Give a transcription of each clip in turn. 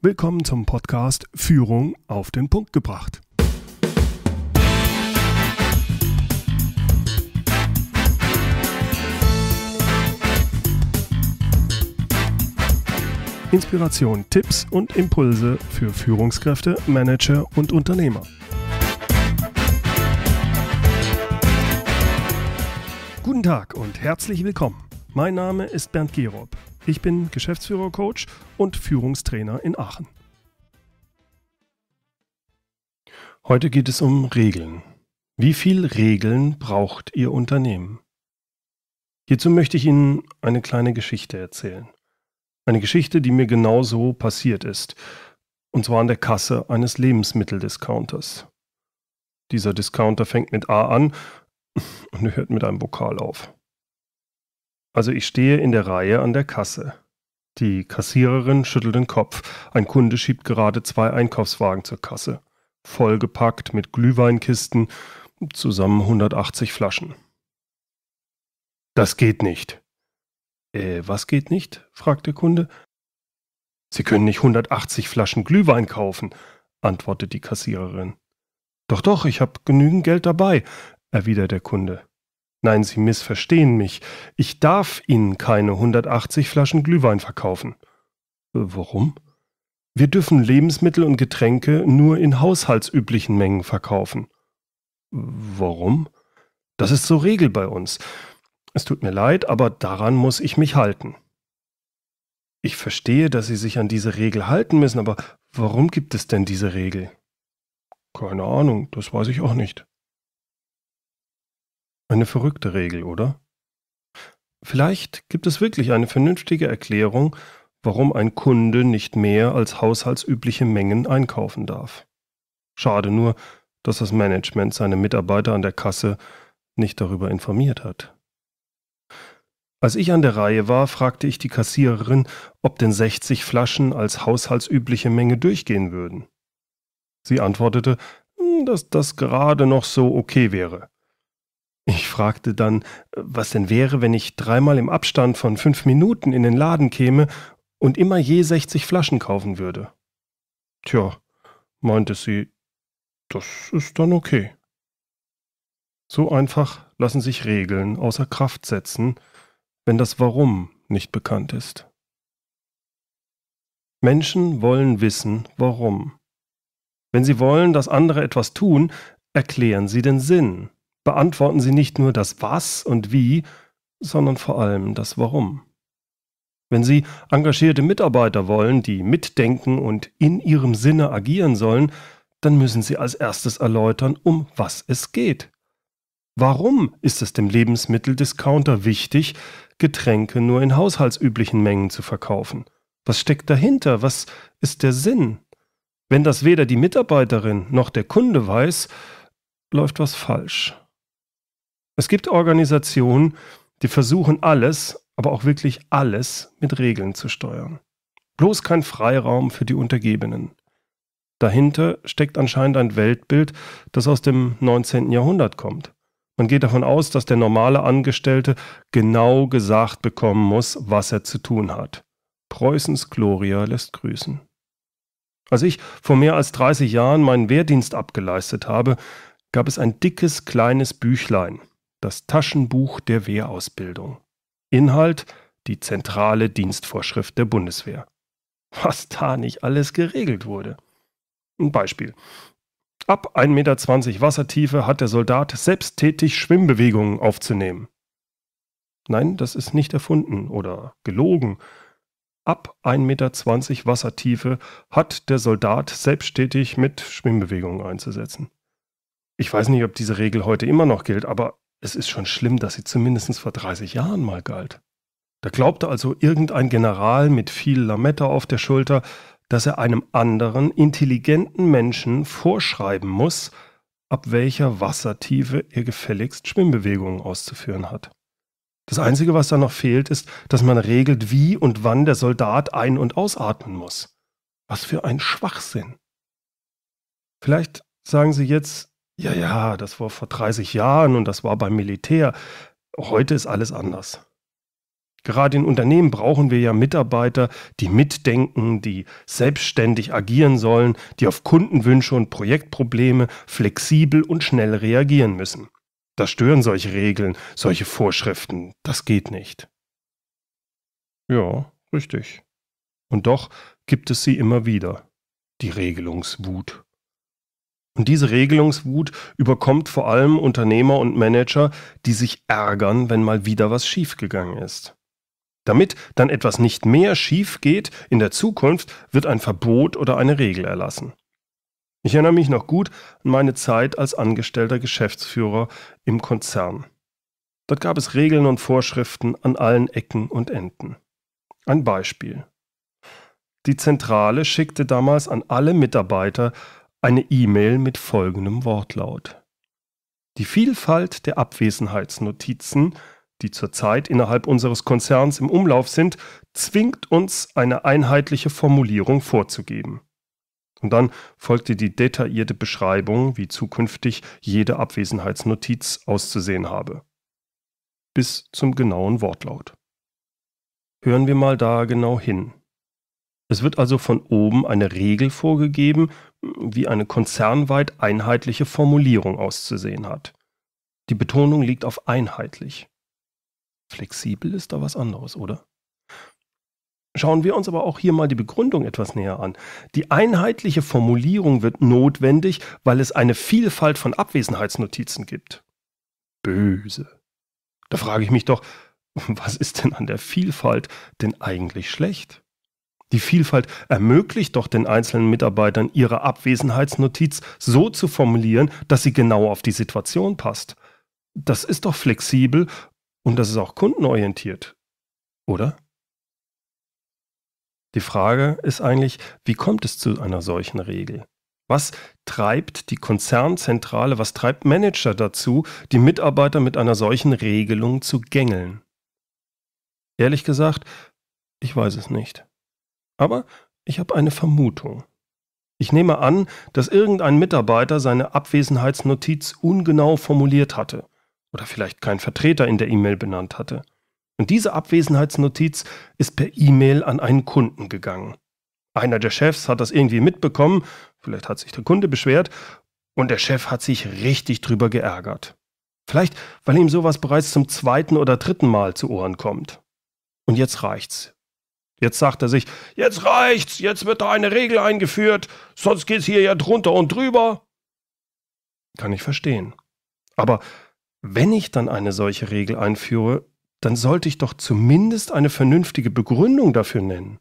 Willkommen zum Podcast Führung auf den Punkt gebracht. Inspiration, Tipps und Impulse für Führungskräfte, Manager und Unternehmer. Guten Tag und herzlich willkommen. Mein Name ist Bernd Gerob. Ich bin Geschäftsführer-Coach und Führungstrainer in Aachen. Heute geht es um Regeln. Wie viel Regeln braucht Ihr Unternehmen? Hierzu möchte ich Ihnen eine kleine Geschichte erzählen. Eine Geschichte, die mir genau so passiert ist. Und zwar an der Kasse eines Lebensmitteldiscounters. Dieser Discounter fängt mit A an und hört mit einem Vokal auf. Also ich stehe in der Reihe an der Kasse. Die Kassiererin schüttelt den Kopf. Ein Kunde schiebt gerade zwei Einkaufswagen zur Kasse. Vollgepackt mit Glühweinkisten, zusammen 180 Flaschen. Das geht nicht. Äh, was geht nicht? fragt der Kunde. Sie können nicht 180 Flaschen Glühwein kaufen, antwortet die Kassiererin. Doch, doch, ich habe genügend Geld dabei, erwidert der Kunde. Nein, Sie missverstehen mich. Ich darf Ihnen keine 180 Flaschen Glühwein verkaufen. Äh, warum? Wir dürfen Lebensmittel und Getränke nur in haushaltsüblichen Mengen verkaufen. Warum? Das ist so Regel bei uns. Es tut mir leid, aber daran muss ich mich halten. Ich verstehe, dass Sie sich an diese Regel halten müssen, aber warum gibt es denn diese Regel? Keine Ahnung, das weiß ich auch nicht. Eine verrückte Regel, oder? Vielleicht gibt es wirklich eine vernünftige Erklärung, warum ein Kunde nicht mehr als haushaltsübliche Mengen einkaufen darf. Schade nur, dass das Management seine Mitarbeiter an der Kasse nicht darüber informiert hat. Als ich an der Reihe war, fragte ich die Kassiererin, ob denn 60 Flaschen als haushaltsübliche Menge durchgehen würden. Sie antwortete, hm, dass das gerade noch so okay wäre. Ich fragte dann, äh, was denn wäre, wenn ich dreimal im Abstand von fünf Minuten in den Laden käme und immer je 60 Flaschen kaufen würde. Tja, meinte sie, das ist dann okay. So einfach lassen sich Regeln außer Kraft setzen, wenn das Warum nicht bekannt ist. Menschen wollen wissen, warum. Wenn sie wollen, dass andere etwas tun, erklären sie den Sinn beantworten sie nicht nur das Was und Wie, sondern vor allem das Warum. Wenn Sie engagierte Mitarbeiter wollen, die mitdenken und in ihrem Sinne agieren sollen, dann müssen Sie als erstes erläutern, um was es geht. Warum ist es dem Lebensmitteldiscounter wichtig, Getränke nur in haushaltsüblichen Mengen zu verkaufen? Was steckt dahinter? Was ist der Sinn? Wenn das weder die Mitarbeiterin noch der Kunde weiß, läuft was falsch. Es gibt Organisationen, die versuchen alles, aber auch wirklich alles mit Regeln zu steuern. Bloß kein Freiraum für die Untergebenen. Dahinter steckt anscheinend ein Weltbild, das aus dem 19. Jahrhundert kommt. Man geht davon aus, dass der normale Angestellte genau gesagt bekommen muss, was er zu tun hat. Preußens Gloria lässt grüßen. Als ich vor mehr als 30 Jahren meinen Wehrdienst abgeleistet habe, gab es ein dickes kleines Büchlein, das Taschenbuch der Wehrausbildung. Inhalt die zentrale Dienstvorschrift der Bundeswehr. Was da nicht alles geregelt wurde. Ein Beispiel. Ab 1,20 Meter Wassertiefe hat der Soldat selbsttätig Schwimmbewegungen aufzunehmen. Nein, das ist nicht erfunden oder gelogen. Ab 1,20 Meter Wassertiefe hat der Soldat selbsttätig mit Schwimmbewegungen einzusetzen. Ich weiß nicht, ob diese Regel heute immer noch gilt, aber es ist schon schlimm, dass sie zumindest vor 30 Jahren mal galt. Da glaubte also irgendein General mit viel Lametta auf der Schulter, dass er einem anderen, intelligenten Menschen vorschreiben muss, ab welcher Wassertiefe er gefälligst Schwimmbewegungen auszuführen hat. Das Einzige, was da noch fehlt, ist, dass man regelt, wie und wann der Soldat ein- und ausatmen muss. Was für ein Schwachsinn. Vielleicht sagen Sie jetzt, ja, ja, das war vor 30 Jahren und das war beim Militär. Heute ist alles anders. Gerade in Unternehmen brauchen wir ja Mitarbeiter, die mitdenken, die selbstständig agieren sollen, die auf Kundenwünsche und Projektprobleme flexibel und schnell reagieren müssen. Da stören solche Regeln, solche Vorschriften. Das geht nicht. Ja, richtig. Und doch gibt es sie immer wieder, die Regelungswut. Und diese Regelungswut überkommt vor allem Unternehmer und Manager, die sich ärgern, wenn mal wieder was schiefgegangen ist. Damit dann etwas nicht mehr schief geht in der Zukunft, wird ein Verbot oder eine Regel erlassen. Ich erinnere mich noch gut an meine Zeit als angestellter Geschäftsführer im Konzern. Dort gab es Regeln und Vorschriften an allen Ecken und Enden. Ein Beispiel. Die Zentrale schickte damals an alle Mitarbeiter eine E-Mail mit folgendem Wortlaut. Die Vielfalt der Abwesenheitsnotizen, die zurzeit innerhalb unseres Konzerns im Umlauf sind, zwingt uns, eine einheitliche Formulierung vorzugeben. Und dann folgte die detaillierte Beschreibung, wie zukünftig jede Abwesenheitsnotiz auszusehen habe. Bis zum genauen Wortlaut. Hören wir mal da genau hin. Es wird also von oben eine Regel vorgegeben, wie eine konzernweit einheitliche Formulierung auszusehen hat. Die Betonung liegt auf einheitlich. Flexibel ist da was anderes, oder? Schauen wir uns aber auch hier mal die Begründung etwas näher an. Die einheitliche Formulierung wird notwendig, weil es eine Vielfalt von Abwesenheitsnotizen gibt. Böse. Da frage ich mich doch, was ist denn an der Vielfalt denn eigentlich schlecht? Die Vielfalt ermöglicht doch den einzelnen Mitarbeitern, ihre Abwesenheitsnotiz so zu formulieren, dass sie genau auf die Situation passt. Das ist doch flexibel und das ist auch kundenorientiert, oder? Die Frage ist eigentlich, wie kommt es zu einer solchen Regel? Was treibt die Konzernzentrale, was treibt Manager dazu, die Mitarbeiter mit einer solchen Regelung zu gängeln? Ehrlich gesagt, ich weiß es nicht. Aber ich habe eine Vermutung. Ich nehme an, dass irgendein Mitarbeiter seine Abwesenheitsnotiz ungenau formuliert hatte oder vielleicht kein Vertreter in der E-Mail benannt hatte. Und diese Abwesenheitsnotiz ist per E-Mail an einen Kunden gegangen. Einer der Chefs hat das irgendwie mitbekommen, vielleicht hat sich der Kunde beschwert, und der Chef hat sich richtig drüber geärgert. Vielleicht, weil ihm sowas bereits zum zweiten oder dritten Mal zu Ohren kommt. Und jetzt reicht's. Jetzt sagt er sich, jetzt reicht's, jetzt wird da eine Regel eingeführt, sonst geht's hier ja drunter und drüber. Kann ich verstehen. Aber wenn ich dann eine solche Regel einführe, dann sollte ich doch zumindest eine vernünftige Begründung dafür nennen.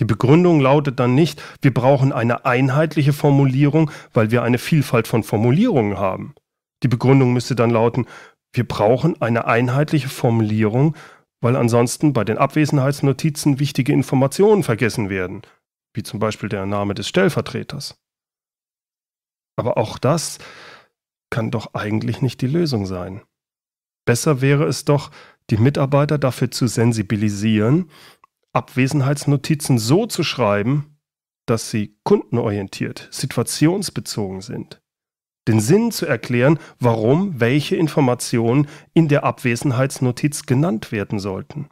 Die Begründung lautet dann nicht, wir brauchen eine einheitliche Formulierung, weil wir eine Vielfalt von Formulierungen haben. Die Begründung müsste dann lauten, wir brauchen eine einheitliche Formulierung, weil ansonsten bei den Abwesenheitsnotizen wichtige Informationen vergessen werden, wie zum Beispiel der Name des Stellvertreters. Aber auch das kann doch eigentlich nicht die Lösung sein. Besser wäre es doch, die Mitarbeiter dafür zu sensibilisieren, Abwesenheitsnotizen so zu schreiben, dass sie kundenorientiert, situationsbezogen sind den Sinn zu erklären, warum welche Informationen in der Abwesenheitsnotiz genannt werden sollten.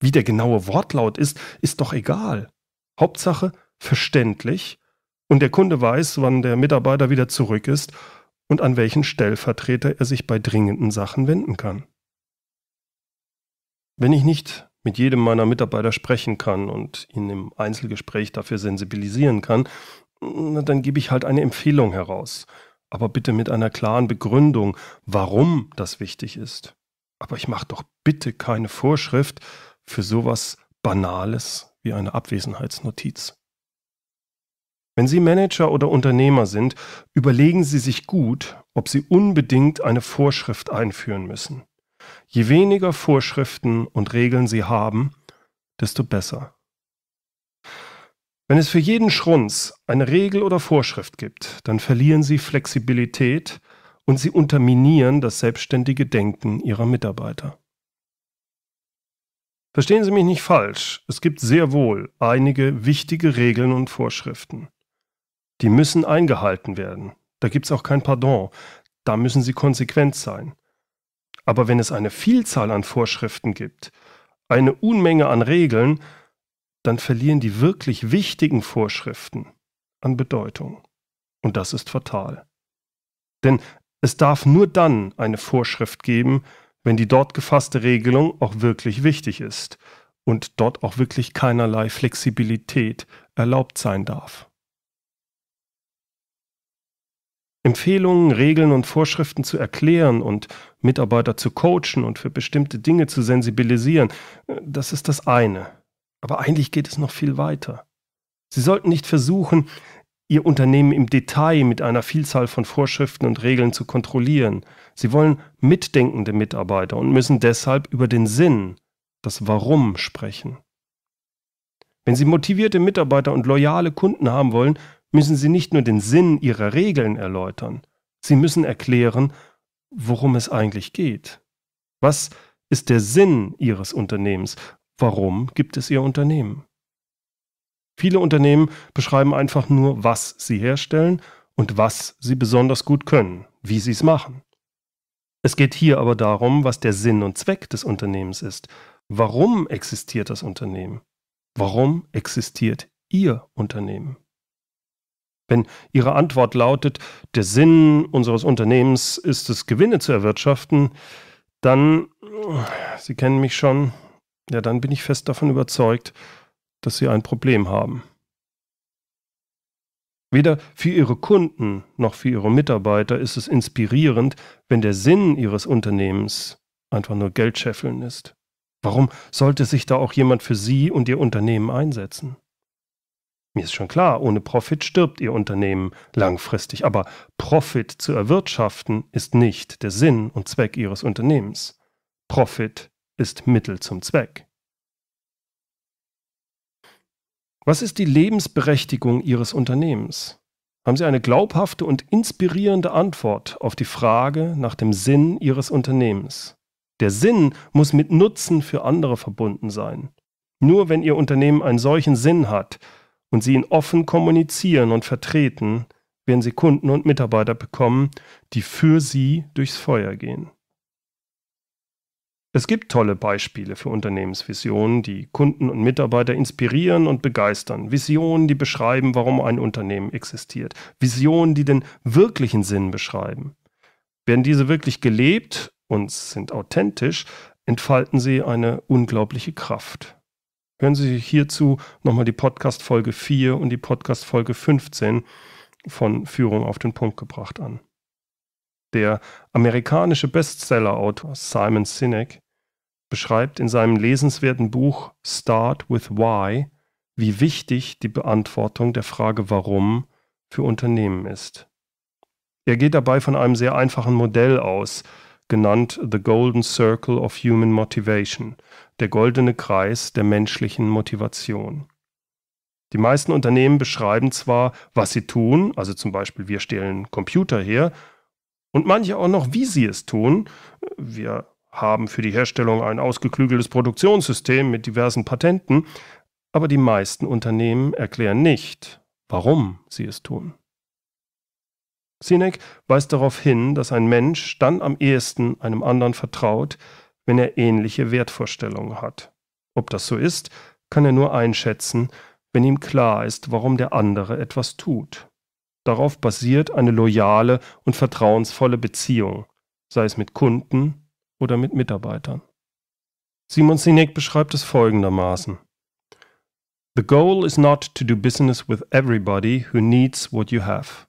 Wie der genaue Wortlaut ist, ist doch egal. Hauptsache verständlich und der Kunde weiß, wann der Mitarbeiter wieder zurück ist und an welchen Stellvertreter er sich bei dringenden Sachen wenden kann. Wenn ich nicht mit jedem meiner Mitarbeiter sprechen kann und ihn im Einzelgespräch dafür sensibilisieren kann, dann gebe ich halt eine Empfehlung heraus aber bitte mit einer klaren Begründung, warum das wichtig ist. Aber ich mache doch bitte keine Vorschrift für sowas Banales wie eine Abwesenheitsnotiz. Wenn Sie Manager oder Unternehmer sind, überlegen Sie sich gut, ob Sie unbedingt eine Vorschrift einführen müssen. Je weniger Vorschriften und Regeln Sie haben, desto besser. Wenn es für jeden Schrunz eine Regel oder Vorschrift gibt, dann verlieren sie Flexibilität und sie unterminieren das selbstständige Denken ihrer Mitarbeiter. Verstehen Sie mich nicht falsch, es gibt sehr wohl einige wichtige Regeln und Vorschriften. Die müssen eingehalten werden, da gibt es auch kein Pardon, da müssen sie konsequent sein. Aber wenn es eine Vielzahl an Vorschriften gibt, eine Unmenge an Regeln, dann verlieren die wirklich wichtigen Vorschriften an Bedeutung. Und das ist fatal. Denn es darf nur dann eine Vorschrift geben, wenn die dort gefasste Regelung auch wirklich wichtig ist und dort auch wirklich keinerlei Flexibilität erlaubt sein darf. Empfehlungen, Regeln und Vorschriften zu erklären und Mitarbeiter zu coachen und für bestimmte Dinge zu sensibilisieren, äh, das ist das eine. Aber eigentlich geht es noch viel weiter. Sie sollten nicht versuchen, Ihr Unternehmen im Detail mit einer Vielzahl von Vorschriften und Regeln zu kontrollieren. Sie wollen mitdenkende Mitarbeiter und müssen deshalb über den Sinn, das Warum sprechen. Wenn Sie motivierte Mitarbeiter und loyale Kunden haben wollen, müssen Sie nicht nur den Sinn Ihrer Regeln erläutern, Sie müssen erklären, worum es eigentlich geht. Was ist der Sinn Ihres Unternehmens warum gibt es ihr Unternehmen? Viele Unternehmen beschreiben einfach nur, was sie herstellen und was sie besonders gut können, wie sie es machen. Es geht hier aber darum, was der Sinn und Zweck des Unternehmens ist. Warum existiert das Unternehmen? Warum existiert Ihr Unternehmen? Wenn Ihre Antwort lautet, der Sinn unseres Unternehmens ist es, Gewinne zu erwirtschaften, dann, Sie kennen mich schon, ja, dann bin ich fest davon überzeugt, dass sie ein Problem haben. Weder für ihre Kunden noch für ihre Mitarbeiter ist es inspirierend, wenn der Sinn ihres Unternehmens einfach nur Geld scheffeln ist. Warum sollte sich da auch jemand für sie und ihr Unternehmen einsetzen? Mir ist schon klar, ohne Profit stirbt ihr Unternehmen langfristig, aber Profit zu erwirtschaften ist nicht der Sinn und Zweck ihres Unternehmens. Profit ist ist Mittel zum Zweck. Was ist die Lebensberechtigung Ihres Unternehmens? Haben Sie eine glaubhafte und inspirierende Antwort auf die Frage nach dem Sinn Ihres Unternehmens? Der Sinn muss mit Nutzen für andere verbunden sein. Nur wenn Ihr Unternehmen einen solchen Sinn hat und Sie ihn offen kommunizieren und vertreten, werden Sie Kunden und Mitarbeiter bekommen, die für Sie durchs Feuer gehen. Es gibt tolle Beispiele für Unternehmensvisionen, die Kunden und Mitarbeiter inspirieren und begeistern. Visionen, die beschreiben, warum ein Unternehmen existiert. Visionen, die den wirklichen Sinn beschreiben. Werden diese wirklich gelebt und sind authentisch, entfalten sie eine unglaubliche Kraft. Hören Sie sich hierzu nochmal die Podcast Folge 4 und die Podcast Folge 15 von Führung auf den Punkt gebracht an. Der amerikanische Bestseller-Autor Simon Sinek beschreibt in seinem lesenswerten Buch Start with Why, wie wichtig die Beantwortung der Frage Warum für Unternehmen ist. Er geht dabei von einem sehr einfachen Modell aus, genannt The Golden Circle of Human Motivation, der goldene Kreis der menschlichen Motivation. Die meisten Unternehmen beschreiben zwar, was sie tun, also zum Beispiel wir stellen Computer her, und manche auch noch, wie sie es tun. Wir haben für die Herstellung ein ausgeklügeltes Produktionssystem mit diversen Patenten, aber die meisten Unternehmen erklären nicht, warum sie es tun. Sinek weist darauf hin, dass ein Mensch dann am ehesten einem anderen vertraut, wenn er ähnliche Wertvorstellungen hat. Ob das so ist, kann er nur einschätzen, wenn ihm klar ist, warum der andere etwas tut. Darauf basiert eine loyale und vertrauensvolle Beziehung, sei es mit Kunden oder mit Mitarbeitern. Simon Sinek beschreibt es folgendermaßen. The goal is not to do business with everybody who needs what you have.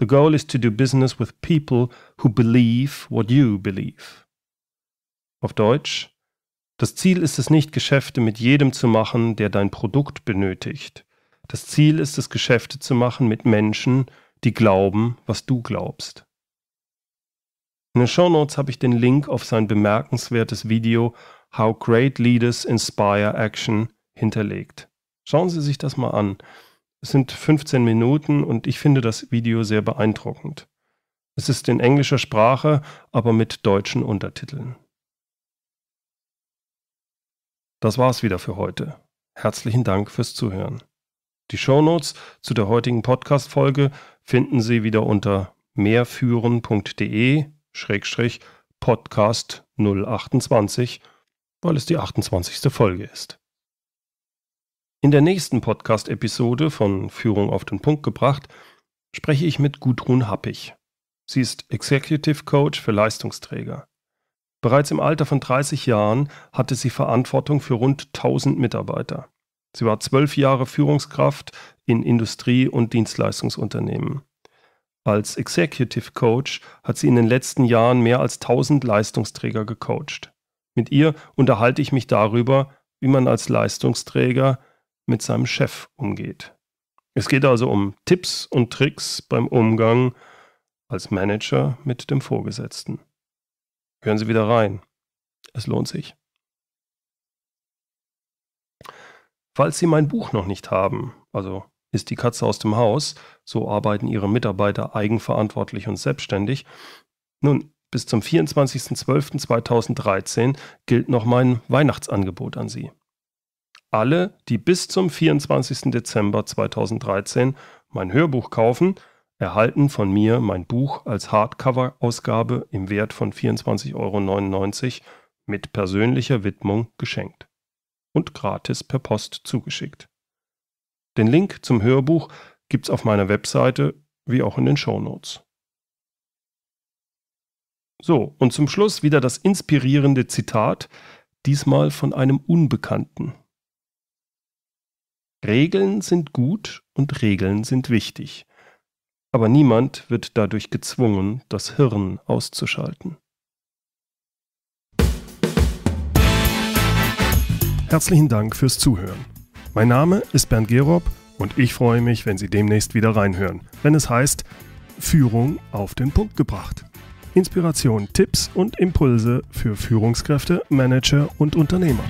The goal is to do business with people who believe what you believe. Auf Deutsch, das Ziel ist es nicht, Geschäfte mit jedem zu machen, der dein Produkt benötigt. Das Ziel ist es, Geschäfte zu machen mit Menschen, die glauben, was du glaubst. In den Show Notes habe ich den Link auf sein bemerkenswertes Video How Great Leaders Inspire Action hinterlegt. Schauen Sie sich das mal an. Es sind 15 Minuten und ich finde das Video sehr beeindruckend. Es ist in englischer Sprache, aber mit deutschen Untertiteln. Das war's wieder für heute. Herzlichen Dank fürs Zuhören. Die Shownotes zu der heutigen Podcast-Folge finden Sie wieder unter mehrführen.de Schrägstrich Podcast 028, weil es die 28. Folge ist. In der nächsten Podcast-Episode von Führung auf den Punkt gebracht spreche ich mit Gudrun Happig. Sie ist Executive Coach für Leistungsträger. Bereits im Alter von 30 Jahren hatte sie Verantwortung für rund 1000 Mitarbeiter. Sie war zwölf Jahre Führungskraft in Industrie- und Dienstleistungsunternehmen. Als Executive Coach hat sie in den letzten Jahren mehr als 1000 Leistungsträger gecoacht. Mit ihr unterhalte ich mich darüber, wie man als Leistungsträger mit seinem Chef umgeht. Es geht also um Tipps und Tricks beim Umgang als Manager mit dem Vorgesetzten. Hören Sie wieder rein. Es lohnt sich. Falls Sie mein Buch noch nicht haben, also ist die Katze aus dem Haus. So arbeiten ihre Mitarbeiter eigenverantwortlich und selbstständig. Nun, bis zum 24.12.2013 gilt noch mein Weihnachtsangebot an Sie. Alle, die bis zum 24. Dezember 2013 mein Hörbuch kaufen, erhalten von mir mein Buch als Hardcover-Ausgabe im Wert von 24,99 Euro mit persönlicher Widmung geschenkt und gratis per Post zugeschickt. Den Link zum Hörbuch gibt's auf meiner Webseite wie auch in den Shownotes. So, und zum Schluss wieder das inspirierende Zitat, diesmal von einem Unbekannten. Regeln sind gut und Regeln sind wichtig, aber niemand wird dadurch gezwungen, das Hirn auszuschalten. Herzlichen Dank fürs Zuhören. Mein Name ist Bernd Gerob und ich freue mich, wenn Sie demnächst wieder reinhören, wenn es heißt Führung auf den Punkt gebracht. Inspiration, Tipps und Impulse für Führungskräfte, Manager und Unternehmer.